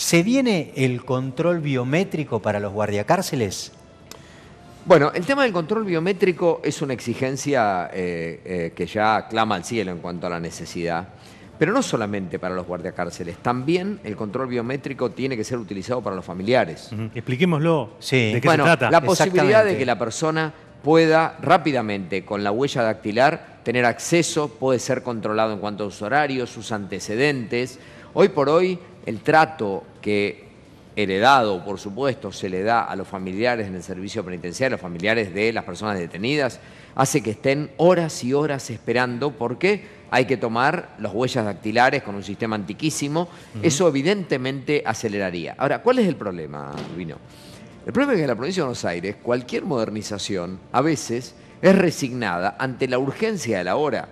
¿Se viene el control biométrico para los guardiacárceles? Bueno, el tema del control biométrico es una exigencia eh, eh, que ya clama al cielo en cuanto a la necesidad, pero no solamente para los guardiacárceles, también el control biométrico tiene que ser utilizado para los familiares. Expliquémoslo sí. de qué bueno, se trata. La posibilidad de que la persona pueda rápidamente, con la huella dactilar, tener acceso, puede ser controlado en cuanto a sus horarios, sus antecedentes. Hoy por hoy el trato que heredado, por supuesto, se le da a los familiares en el servicio penitenciario, a los familiares de las personas detenidas, hace que estén horas y horas esperando porque hay que tomar las huellas dactilares con un sistema antiquísimo. Eso evidentemente aceleraría. Ahora, ¿cuál es el problema, Vino? El problema es que en la provincia de Buenos Aires cualquier modernización a veces es resignada ante la urgencia de la hora.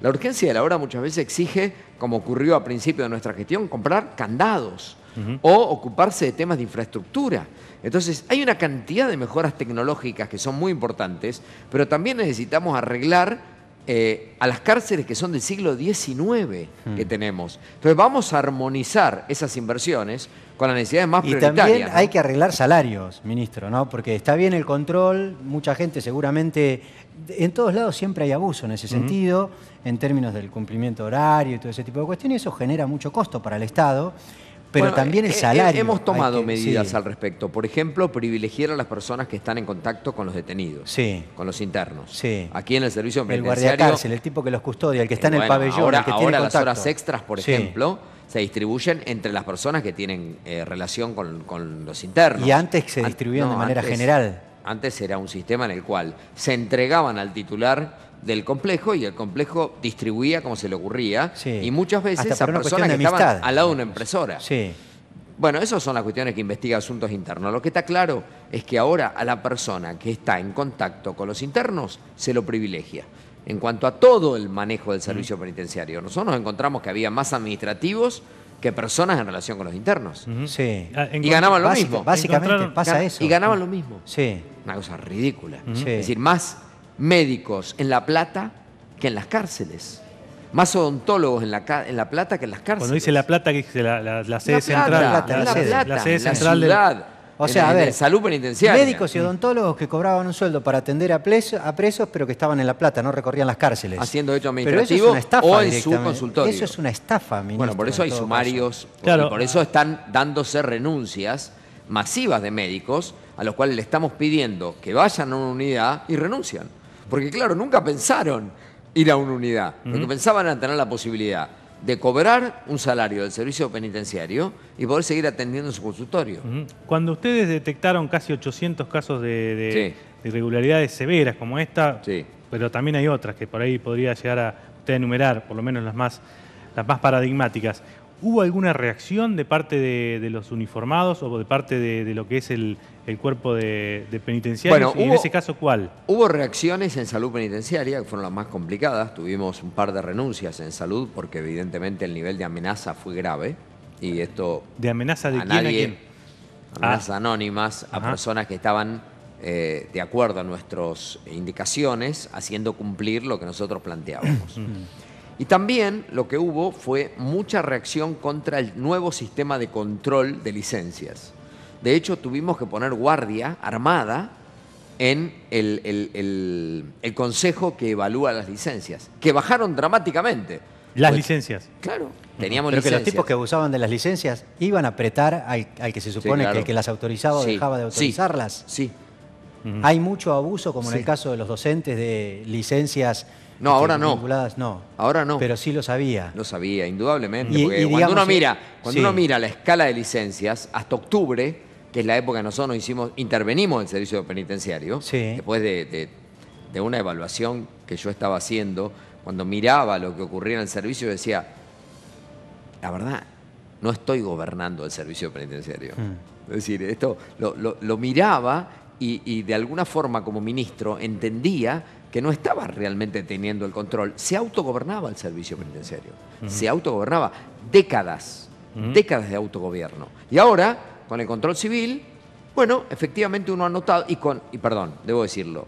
La urgencia de la hora muchas veces exige como ocurrió a principio de nuestra gestión, comprar candados o ocuparse de temas de infraestructura. Entonces, hay una cantidad de mejoras tecnológicas que son muy importantes, pero también necesitamos arreglar eh, a las cárceles que son del siglo XIX que mm. tenemos. Entonces, vamos a armonizar esas inversiones con necesidad necesidades más Y también hay que arreglar salarios, ministro, ¿no? Porque está bien el control, mucha gente seguramente. En todos lados siempre hay abuso en ese sentido, en términos del cumplimiento horario y todo ese tipo de cuestiones, y eso genera mucho costo para el Estado. Pero también el eh, eh, salario. Hemos tomado medidas al respecto. Por ejemplo, privilegiar a las personas que están en contacto con los detenidos, con los internos. Sí. Aquí en el servicio penitenciario. El guardia cárcel, el tipo que los custodia, el que está en el pabellón, el que tiene las horas extras, por ejemplo se distribuyen entre las personas que tienen eh, relación con, los internos. Y antes se distribuían de manera general. Antes era un sistema en el cual se entregaban al titular del complejo y el complejo distribuía como se le ocurría y muchas veces a personas estaban al lado de una impresora. Bueno, esas son las cuestiones que investiga asuntos internos. Lo que está claro es que ahora a la persona que está en contacto con los internos se lo privilegia en cuanto a todo el manejo del servicio penitenciario. Nosotros nos encontramos que había más administrativos que personas en relación con los internos. Sí. Ah, y ganaban lo mismo. Básicamente pasa eso. Y ganaban lo mismo. Sí. Una cosa ridícula. Es decir, más médicos en La Plata que en las cárceles. Más odontólogos en la, en la Plata que en las cárceles. Cuando dice La Plata, que es la, la sede central. La, ciudad. O sea, a ver, salud Médicos y odontólogos que cobraban un sueldo para atender a, presos, pero que estaban en La Plata, no recorrían las cárceles. Haciendo hecho administrativo o en su consultorio. Eso es una estafa, ministro, Bueno, por eso hay sumarios, por eso están dándose renuncias masivas de médicos a los cuales le estamos pidiendo que vayan a una unidad y renuncian. Porque claro, nunca pensaron ir a una unidad. porque pensaban en tener la posibilidad de cobrar un salario del servicio penitenciario y poder seguir atendiendo su consultorio. Cuando ustedes detectaron casi 800 casos de, irregularidades severas como esta, pero también hay otras que por ahí podría llegar a usted enumerar, por lo menos las más, las más paradigmáticas, ¿Hubo alguna reacción de parte de, los uniformados o de parte de, lo que es el, cuerpo de, penitenciarios? ¿Y en ese caso cuál? Hubo reacciones en salud penitenciaria, que fueron las más complicadas. Tuvimos un par de renuncias en salud porque evidentemente el nivel de amenaza fue grave. Y esto... ¿De amenaza de quién, a quién? Amenazas ah. anónimas a personas que estaban eh, de acuerdo a nuestras indicaciones, haciendo cumplir lo que nosotros planteábamos. Mm. Y también lo que hubo fue mucha reacción contra el nuevo sistema de control de licencias. De hecho, tuvimos que poner guardia armada en el, consejo que evalúa las licencias, que bajaron dramáticamente. Las pues, licencias. Claro. Teníamos Pero licencias. que los tipos que abusaban de las licencias iban a apretar al, que se supone que que las autorizaba o dejaba de autorizarlas. sí. Hay mucho abuso, como en el caso de los docentes, de licencias. No, ahora este, no. Ahora no. Pero sí lo sabía. Lo sabía, indudablemente. Y, cuando, uno, mira, eh, cuando uno mira la escala de licencias, hasta octubre, que es la época en que nosotros hicimos, intervenimos en el servicio penitenciario, sí. después de, una evaluación que yo estaba haciendo, cuando miraba lo que ocurría en el servicio, decía, la verdad, no estoy gobernando el servicio penitenciario. Mm. Es decir, esto lo, miraba y, de alguna forma como ministro entendía que no estaba realmente teniendo el control. Se autogobernaba el servicio penitenciario, se autogobernaba décadas, décadas de autogobierno. Y ahora, con el control civil, bueno, efectivamente uno ha notado, y con, y perdón, debo decirlo,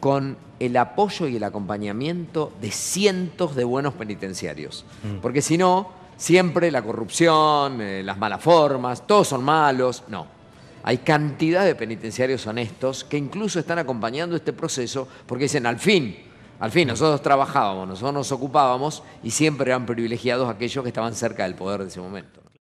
con el apoyo y el acompañamiento de cientos de buenos penitenciarios. Mm. Porque si no, siempre la corrupción, eh, las malas formas, todos son malos. No, hay cantidad de penitenciarios honestos que incluso están acompañando este proceso porque dicen, al fin, al fin, nosotros trabajábamos, nosotros nos ocupábamos y siempre eran privilegiados aquellos que estaban cerca del poder de ese momento.